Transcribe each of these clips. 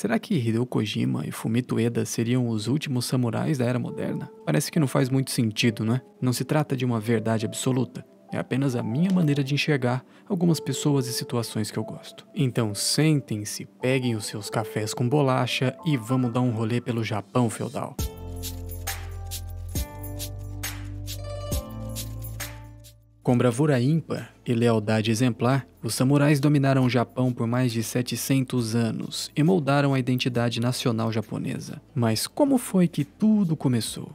Será que Hideo Kojima e Fumito Eda seriam os últimos samurais da era moderna? Parece que não faz muito sentido, não é? Não se trata de uma verdade absoluta. É apenas a minha maneira de enxergar algumas pessoas e situações que eu gosto. Então sentem-se, peguem os seus cafés com bolacha e vamos dar um rolê pelo Japão feudal. Com bravura ímpar e lealdade exemplar, os samurais dominaram o Japão por mais de 700 anos e moldaram a identidade nacional japonesa. Mas como foi que tudo começou?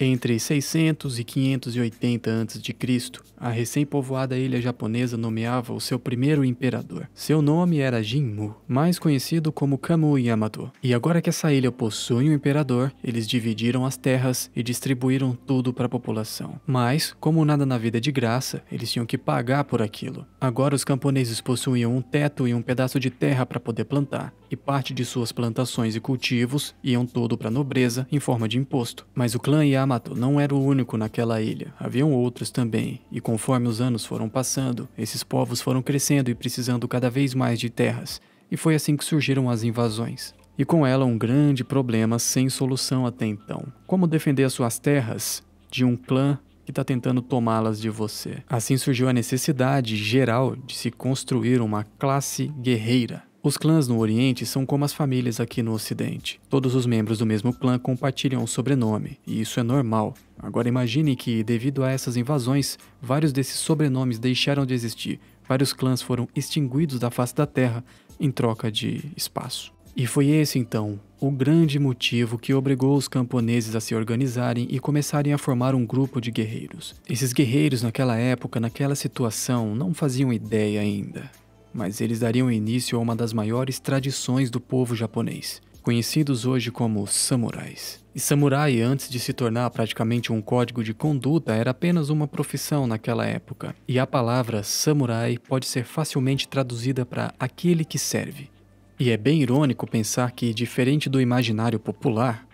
Entre 600 e 580 a.C., a recém-povoada ilha japonesa nomeava o seu primeiro imperador. Seu nome era Jinmu, mais conhecido como Kamu Yamato. E agora que essa ilha possui um imperador, eles dividiram as terras e distribuíram tudo para a população. Mas, como nada na vida é de graça, eles tinham que pagar por aquilo. Agora os camponeses possuíam um teto e um pedaço de terra para poder plantar, e parte de suas plantações e cultivos iam todo para a nobreza em forma de imposto. Mas o clã Yamato Yamato não era o único naquela ilha, haviam outros também, e conforme os anos foram passando, esses povos foram crescendo e precisando cada vez mais de terras, e foi assim que surgiram as invasões. E com ela um grande problema sem solução até então: como defender suas terras de um clã que está tentando tomá-las de você. Assim surgiu a necessidade geral de se construir uma classe guerreira os clãs no Oriente são como as famílias aqui no Ocidente. Todos os membros do mesmo clã compartilham um sobrenome, e isso é normal. Agora imagine que, devido a essas invasões, vários desses sobrenomes deixaram de existir, vários clãs foram extinguidos da face da Terra em troca de espaço. E foi esse então o grande motivo que obrigou os camponeses a se organizarem e começarem a formar um grupo de guerreiros. Esses guerreiros naquela época, naquela situação, não faziam ideia ainda mas eles dariam início a uma das maiores tradições do povo japonês, conhecidos hoje como samurais. E samurai, antes de se tornar praticamente um código de conduta, era apenas uma profissão naquela época. E a palavra samurai pode ser facilmente traduzida para aquele que serve. E é bem irônico pensar que, diferente do imaginário popular,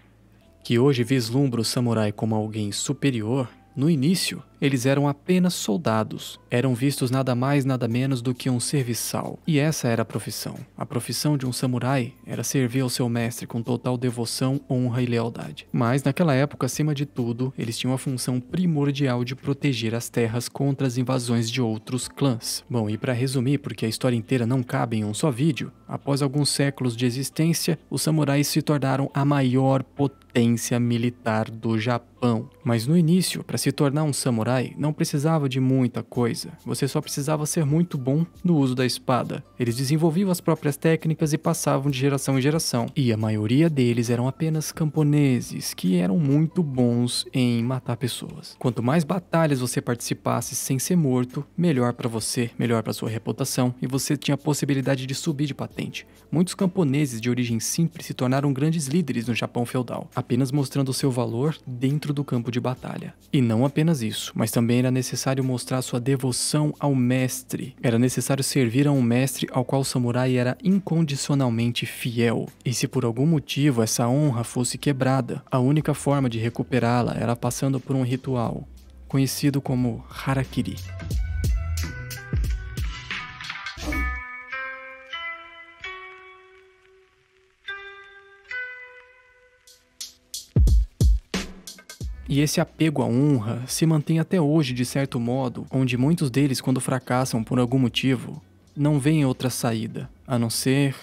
que hoje vislumbra o samurai como alguém superior, no início, eles eram apenas soldados, eram vistos nada mais nada menos do que um serviçal. E essa era a profissão. A profissão de um samurai era servir ao seu mestre com total devoção, honra e lealdade. Mas naquela época, acima de tudo, eles tinham a função primordial de proteger as terras contra as invasões de outros clãs. Bom, e para resumir, porque a história inteira não cabe em um só vídeo, após alguns séculos de existência, os samurais se tornaram a maior potência militar do Japão. Mas no início, para se tornar um samurai, samurai não precisava de muita coisa, você só precisava ser muito bom no uso da espada. Eles desenvolviam as próprias técnicas e passavam de geração em geração, e a maioria deles eram apenas camponeses que eram muito bons em matar pessoas. Quanto mais batalhas você participasse sem ser morto, melhor para você, melhor para sua reputação, e você tinha a possibilidade de subir de patente. Muitos camponeses de origem simples se tornaram grandes líderes no Japão feudal, apenas mostrando seu valor dentro do campo de batalha. E não apenas isso, mas também era necessário mostrar sua devoção ao mestre. Era necessário servir a um mestre ao qual o samurai era incondicionalmente fiel. E se por algum motivo essa honra fosse quebrada, a única forma de recuperá-la era passando por um ritual, conhecido como harakiri. E esse apego à honra se mantém até hoje de certo modo, onde muitos deles, quando fracassam por algum motivo, não veem outra saída a não ser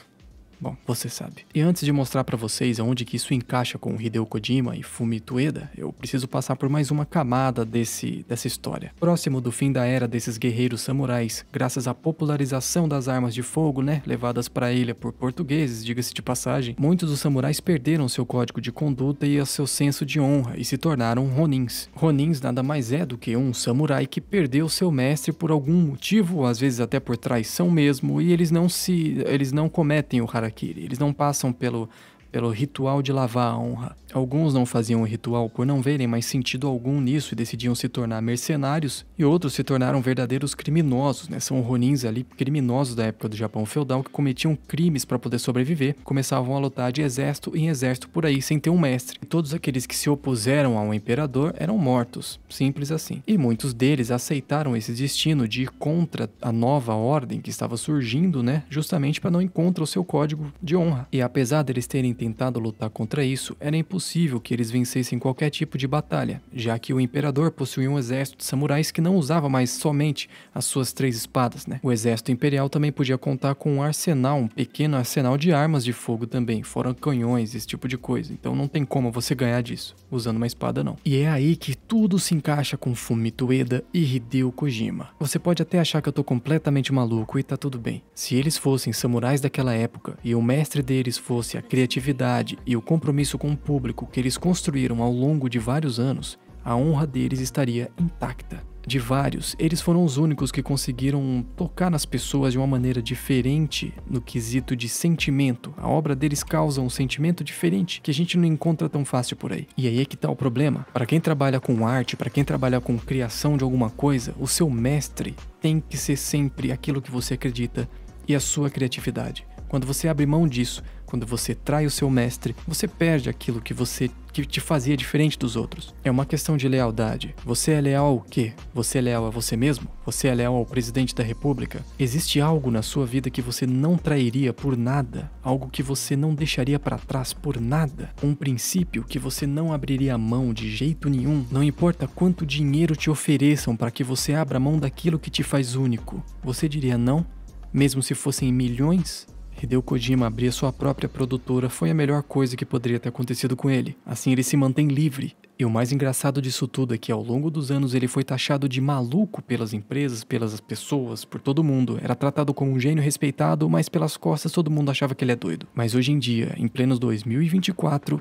Bom, você sabe. E antes de mostrar para vocês aonde que isso encaixa com Hideo Kojima e Fumi Tueda, eu preciso passar por mais uma camada desse, dessa história. Próximo do fim da era desses guerreiros samurais, graças à popularização das armas de fogo, né, levadas para a ilha por portugueses, diga-se de passagem, muitos dos samurais perderam seu código de conduta e seu senso de honra e se tornaram ronins. Ronins nada mais é do que um samurai que perdeu seu mestre por algum motivo, às vezes até por traição mesmo, e eles não se eles não cometem o harakiri. Eles não passam pelo, pelo ritual de lavar a honra. Alguns não faziam o ritual por não verem mais sentido algum nisso e decidiam se tornar mercenários, e outros se tornaram verdadeiros criminosos, né? São ronins ali, criminosos da época do Japão feudal que cometiam crimes para poder sobreviver, começavam a lutar de exército em exército por aí sem ter um mestre. E todos aqueles que se opuseram ao imperador eram mortos, simples assim. E muitos deles aceitaram esse destino de ir contra a nova ordem que estava surgindo, né? Justamente para não ir contra o seu código de honra. E apesar deles terem tentado lutar contra isso, era impossível impossível que eles vencessem qualquer tipo de batalha, já que o imperador possuía um exército de samurais que não usava mais somente as suas três espadas, né? O exército imperial também podia contar com um arsenal, um pequeno arsenal de armas de fogo também, fora canhões, esse tipo de coisa. Então não tem como você ganhar disso usando uma espada não. E é aí que tudo se encaixa com Fumito Eda e Hideo Kojima. Você pode até achar que eu tô completamente maluco e tá tudo bem. Se eles fossem samurais daquela época e o mestre deles fosse a criatividade e o compromisso com o público público que eles construíram ao longo de vários anos, a honra deles estaria intacta. De vários, eles foram os únicos que conseguiram tocar nas pessoas de uma maneira diferente no quesito de sentimento. A obra deles causa um sentimento diferente que a gente não encontra tão fácil por aí. E aí é que tá o problema. Para quem trabalha com arte, para quem trabalha com criação de alguma coisa, o seu mestre tem que ser sempre aquilo que você acredita e a sua criatividade. Quando você abre mão disso, quando você trai o seu mestre, você perde aquilo que você que te fazia diferente dos outros. É uma questão de lealdade. Você é leal ao quê? Você é leal a você mesmo? Você é leal ao presidente da república? Existe algo na sua vida que você não trairia por nada? Algo que você não deixaria para trás por nada? Um princípio que você não abriria mão de jeito nenhum? Não importa quanto dinheiro te ofereçam para que você abra mão daquilo que te faz único. Você diria não? Mesmo se fossem milhões? Hideo Kojima abrir sua própria produtora foi a melhor coisa que poderia ter acontecido com ele. Assim ele se mantém livre. E o mais engraçado disso tudo é que ao longo dos anos ele foi taxado de maluco pelas empresas, pelas pessoas, por todo mundo. Era tratado como um gênio respeitado, mas pelas costas todo mundo achava que ele é doido. Mas hoje em dia, em plenos 2024,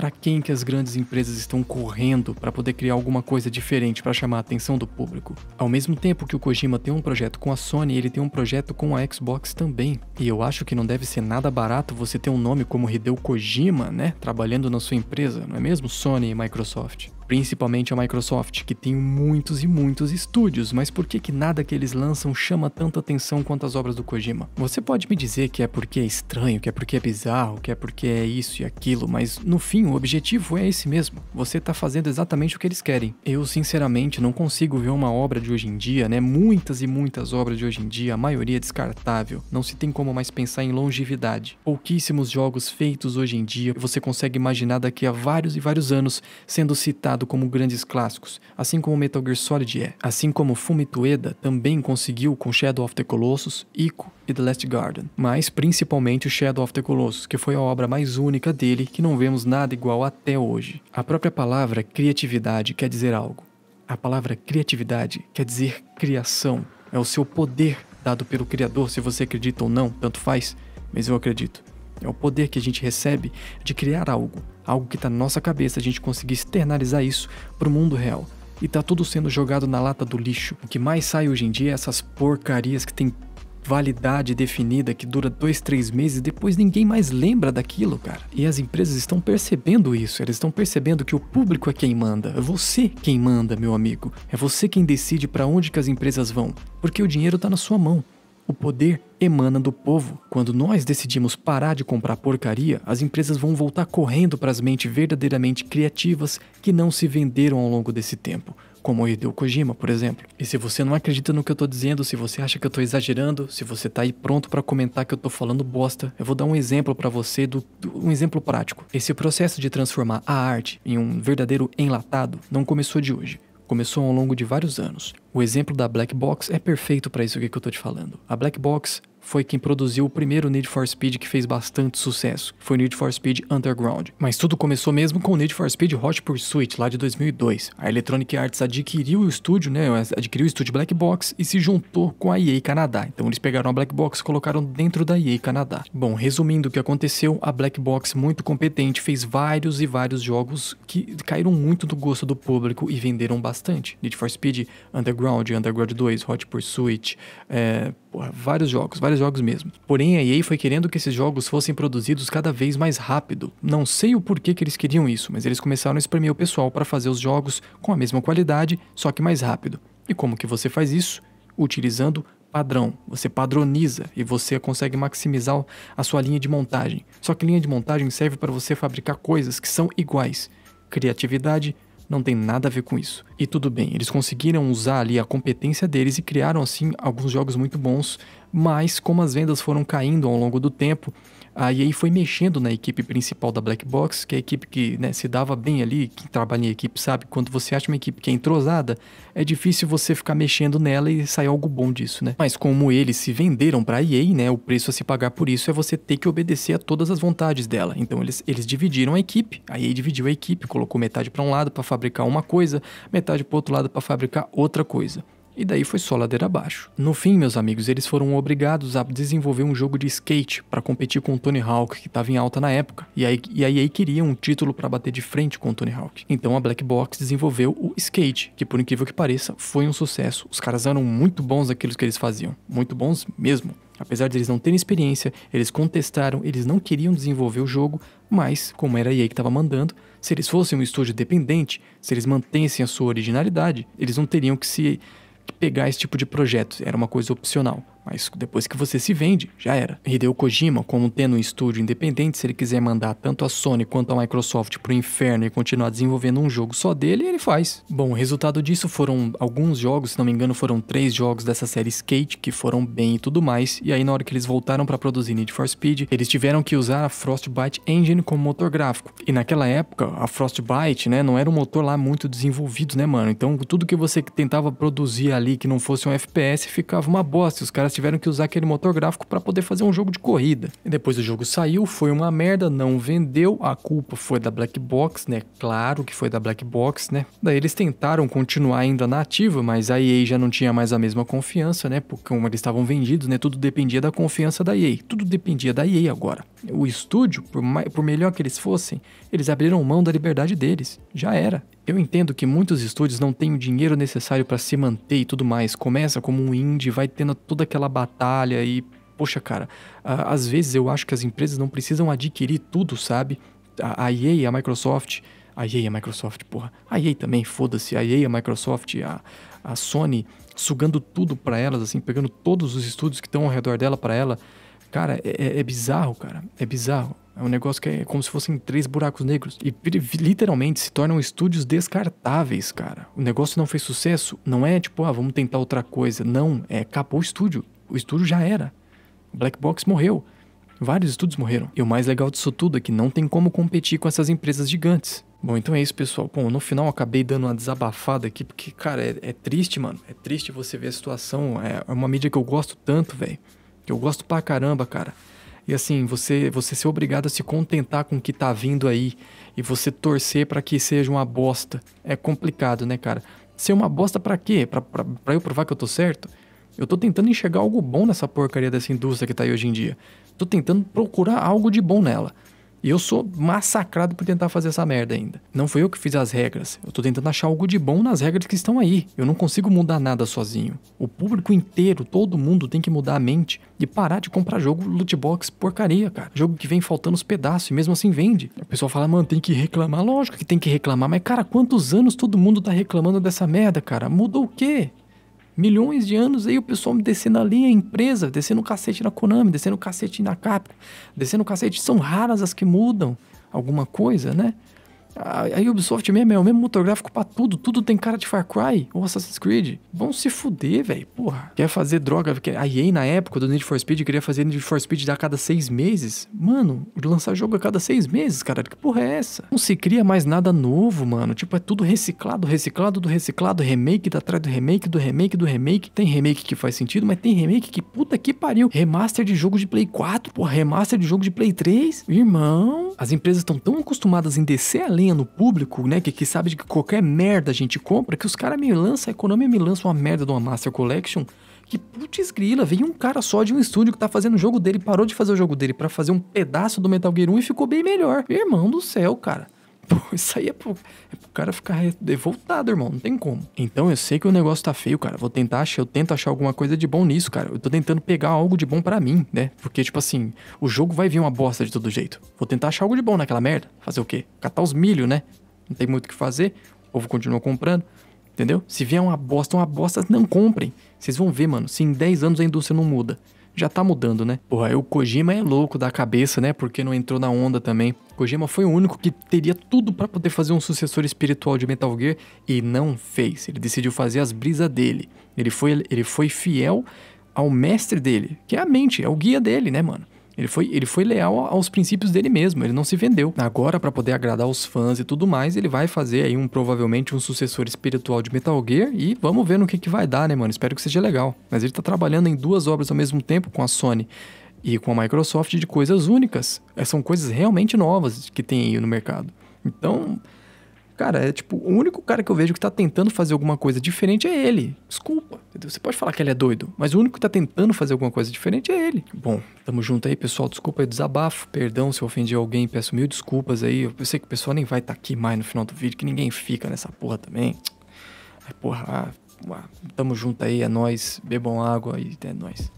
para quem que as grandes empresas estão correndo para poder criar alguma coisa diferente para chamar a atenção do público. Ao mesmo tempo que o Kojima tem um projeto com a Sony, ele tem um projeto com a Xbox também. E eu acho que não deve ser nada barato você ter um nome como Hideo Kojima, né, trabalhando na sua empresa, não é mesmo? Sony e Microsoft. Principalmente a Microsoft, que tem muitos e muitos estúdios, mas por que, que nada que eles lançam chama tanta atenção quanto as obras do Kojima? Você pode me dizer que é porque é estranho, que é porque é bizarro, que é porque é isso e aquilo, mas no fim o objetivo é esse mesmo. Você tá fazendo exatamente o que eles querem. Eu sinceramente não consigo ver uma obra de hoje em dia, né? Muitas e muitas obras de hoje em dia, a maioria é descartável. Não se tem como mais pensar em longevidade. Pouquíssimos jogos feitos hoje em dia você consegue imaginar daqui a vários e vários anos sendo citados considerado como grandes clássicos, assim como Metal Gear Solid é, assim como Fumitueda também conseguiu com Shadow of the Colossus, Ico e The Last Garden, mas principalmente o Shadow of the Colossus, que foi a obra mais única dele que não vemos nada igual até hoje. A própria palavra criatividade quer dizer algo. A palavra criatividade quer dizer criação, é o seu poder dado pelo Criador, se você acredita ou não, tanto faz, mas eu acredito. É o poder que a gente recebe de criar algo, algo que está na nossa cabeça, a gente conseguir externalizar isso para o mundo real. E tá tudo sendo jogado na lata do lixo. O que mais sai hoje em dia é essas porcarias que tem validade definida que dura dois, três meses e depois ninguém mais lembra daquilo, cara. E as empresas estão percebendo isso, elas estão percebendo que o público é quem manda, é você quem manda, meu amigo. É você quem decide para onde que as empresas vão, porque o dinheiro está na sua mão. O poder emana do povo. Quando nós decidimos parar de comprar porcaria, as empresas vão voltar correndo para as mentes verdadeiramente criativas que não se venderam ao longo desse tempo como o Hideo Kojima, por exemplo. E se você não acredita no que eu tô dizendo, se você acha que eu tô exagerando, se você tá aí pronto para comentar que eu tô falando bosta, eu vou dar um exemplo para você do, do, um exemplo prático. Esse processo de transformar a arte em um verdadeiro enlatado não começou de hoje começou ao longo de vários anos. O exemplo da black box é perfeito para isso que eu estou te falando. A black box foi quem produziu o primeiro Need for Speed que fez bastante sucesso. Foi Need for Speed Underground. Mas tudo começou mesmo com o Need for Speed Hot Pursuit, lá de 2002. A Electronic Arts adquiriu o estúdio, né, adquiriu o estúdio Black Box e se juntou com a EA Canadá. Então eles pegaram a Black Box e colocaram dentro da EA Canadá. Bom, resumindo o que aconteceu, a Black Box, muito competente, fez vários e vários jogos que caíram muito do gosto do público e venderam bastante. Need for Speed Underground, Underground 2, Hot Pursuit, é, porra, vários jogos, vários vários jogos mesmo. Porém, a EA foi querendo que esses jogos fossem produzidos cada vez mais rápido. Não sei o porquê que eles queriam isso, mas eles começaram a espremer o pessoal para fazer os jogos com a mesma qualidade, só que mais rápido. E como que você faz isso? Utilizando padrão, você padroniza e você consegue maximizar a sua linha de montagem. Só que linha de montagem serve para você fabricar coisas que são iguais. Criatividade, não tem nada a ver com isso. E tudo bem, eles conseguiram usar ali a competência deles e criaram assim alguns jogos muito bons, mas como as vendas foram caindo ao longo do tempo, a EA foi mexendo na equipe principal da Black Box, que é a equipe que né, se dava bem ali, que trabalha em equipe, sabe? Quando você acha uma equipe que é entrosada, é difícil você ficar mexendo nela e sair algo bom disso, né? Mas como eles se venderam para a EA, né, o preço a se pagar por isso é você ter que obedecer a todas as vontades dela. Então eles, eles dividiram a equipe, a EA dividiu a equipe, colocou metade para um lado para fabricar uma coisa, metade para outro lado para fabricar outra coisa. E daí foi só ladeira abaixo. No fim, meus amigos, eles foram obrigados a desenvolver um jogo de skate para competir com o Tony Hawk, que estava em alta na época. E aí, e aí queria um título para bater de frente com o Tony Hawk. Então a Black Box desenvolveu o Skate, que por incrível que pareça, foi um sucesso. Os caras eram muito bons naquilo que eles faziam, muito bons mesmo. Apesar de eles não terem experiência, eles contestaram, eles não queriam desenvolver o jogo, mas, como era a EA que estava mandando, se eles fossem um estúdio dependente, se eles mantessem a sua originalidade, eles não teriam que se pegar esse tipo de projeto, era uma coisa opcional. Mas depois que você se vende, já era. Hideo Kojima, como tendo um estúdio independente, se ele quiser mandar tanto a Sony quanto a Microsoft pro inferno e continuar desenvolvendo um jogo só dele, ele faz. Bom, o resultado disso foram alguns jogos, se não me engano, foram três jogos dessa série Skate que foram bem e tudo mais. E aí, na hora que eles voltaram para produzir Need for Speed, eles tiveram que usar a Frostbite Engine como motor gráfico. E naquela época, a Frostbite, né, não era um motor lá muito desenvolvido, né, mano? Então, tudo que você tentava produzir ali que não fosse um FPS ficava uma bosta. os caras caras tiveram que usar aquele motor gráfico para poder fazer um jogo de corrida. E depois o jogo saiu, foi uma merda, não vendeu, a culpa foi da Black Box, né? Claro que foi da Black Box, né? Daí eles tentaram continuar ainda na ativa, mas a EA já não tinha mais a mesma confiança, né? Porque como eles estavam vendidos, né? Tudo dependia da confiança da EA. Tudo dependia da EA agora. O estúdio, por, por melhor que eles fossem, eles abriram mão da liberdade deles. Já era. Eu entendo que muitos estúdios não têm o dinheiro necessário para se manter e tudo mais. Começa como um indie, vai tendo toda aquela batalha e. Poxa, cara, às vezes eu acho que as empresas não precisam adquirir tudo, sabe? A EA, a Microsoft. A EA, a Microsoft, porra. A EA também, foda-se. A EA, a Microsoft, a, a Sony, sugando tudo para elas, assim, pegando todos os estúdios que estão ao redor dela para ela. Cara, é, é, é bizarro, cara. É bizarro. É um negócio que é como se fossem três buracos negros. E literalmente se tornam estúdios descartáveis, cara. O negócio não fez sucesso, não é tipo, ah, vamos tentar outra coisa. Não, é acabou o estúdio. O estúdio já era. Black Box morreu. Vários estúdios morreram. E o mais legal disso tudo é que não tem como competir com essas empresas gigantes. Bom, então é isso, pessoal. Bom, no final acabei dando uma desabafada aqui, porque, cara, é, é triste, mano. É triste você ver a situação. É, é uma mídia que eu gosto tanto, velho. Que eu gosto pra caramba, cara. E assim, você, você ser obrigado a se contentar com o que tá vindo aí e você torcer para que seja uma bosta. É complicado, né, cara? Ser uma bosta para quê? Para eu provar que eu tô certo? Eu tô tentando enxergar algo bom nessa porcaria dessa indústria que tá aí hoje em dia. Tô tentando procurar algo de bom nela. E eu sou massacrado por tentar fazer essa merda ainda. Não foi eu que fiz as regras. Eu tô tentando achar algo de bom nas regras que estão aí. Eu não consigo mudar nada sozinho. O público inteiro, todo mundo tem que mudar a mente e parar de comprar jogo loot box porcaria, cara. Jogo que vem faltando os pedaços e mesmo assim vende. O pessoal fala, mano, tem que reclamar. Lógico que tem que reclamar, mas cara, quantos anos todo mundo tá reclamando dessa merda, cara? Mudou o quê? milhões de anos aí o pessoal descendo ali a empresa, descendo o cacete na Konami, descendo o cacete na Capcom, descendo o cacete. São raras as que mudam alguma coisa, né? A, Ubisoft mesmo é o mesmo motor gráfico pra tudo. Tudo tem cara de Far Cry ou Assassin's Creed. Vão se fuder, velho. Porra. Quer fazer droga? A EA, na época do Need for Speed, queria fazer Need for Speed a cada seis meses. Mano, lançar jogo a cada seis meses, cara. Que porra é essa? Não se cria mais nada novo, mano. Tipo, é tudo reciclado, reciclado do reciclado, remake da trás do remake, do remake, do remake. Tem remake que faz sentido, mas tem remake que puta que pariu. Remaster de jogo de Play 4, porra, remaster de jogo de Play 3. Irmão, as empresas estão tão acostumadas em descer a linha no público, né? Que, que sabe de que qualquer merda a gente compra, que os caras me lançam, a economia me lança uma merda de uma Master Collection. Que putz grila, veio um cara só de um estúdio que tá fazendo o jogo dele, parou de fazer o jogo dele para fazer um pedaço do Metal Gear 1 e ficou bem melhor. Irmão do céu, cara. isso aí é pro, é pro cara ficar revoltado, irmão. Não tem como. Então eu sei que o negócio tá feio, cara. Vou tentar achar, eu tento achar alguma coisa de bom nisso, cara. Eu tô tentando pegar algo de bom para mim, né? Porque, tipo assim, o jogo vai vir uma bosta de todo jeito. Vou tentar achar algo de bom naquela merda. Fazer o quê? Catar os milho, né? Não tem muito o que fazer. O povo continua comprando. Entendeu? Se vier uma bosta, uma bosta, não comprem. Vocês vão ver, mano. Se em 10 anos a indústria não muda já tá mudando, né? Porra, o Kojima é louco da cabeça, né? Porque não entrou na onda também. Kojima foi o único que teria tudo para poder fazer um sucessor espiritual de Metal Gear e não fez. Ele decidiu fazer as brisas dele. Ele foi, ele foi fiel ao mestre dele, que é a mente, é o guia dele, né, mano? Ele foi, ele foi leal aos princípios dele mesmo, ele não se vendeu. Agora, para poder agradar os fãs e tudo mais, ele vai fazer aí um provavelmente um sucessor espiritual de Metal Gear e vamos ver no que, que vai dar, né, mano? Espero que seja legal. Mas ele tá trabalhando em duas obras ao mesmo tempo com a Sony e com a Microsoft de coisas únicas. É, são coisas realmente novas que tem aí no mercado. Então, Cara, é tipo, o único cara que eu vejo que tá tentando fazer alguma coisa diferente é ele. Desculpa, entendeu? Você pode falar que ele é doido, mas o único que tá tentando fazer alguma coisa diferente é ele. Bom, tamo junto aí, pessoal. Desculpa aí o desabafo. Perdão se eu ofendi alguém, peço mil desculpas aí. Eu sei que o pessoal nem vai estar tá aqui mais no final do vídeo, que ninguém fica nessa porra também. Aí, porra, ah, ah, tamo junto aí, é nós. Bebam água e é nós.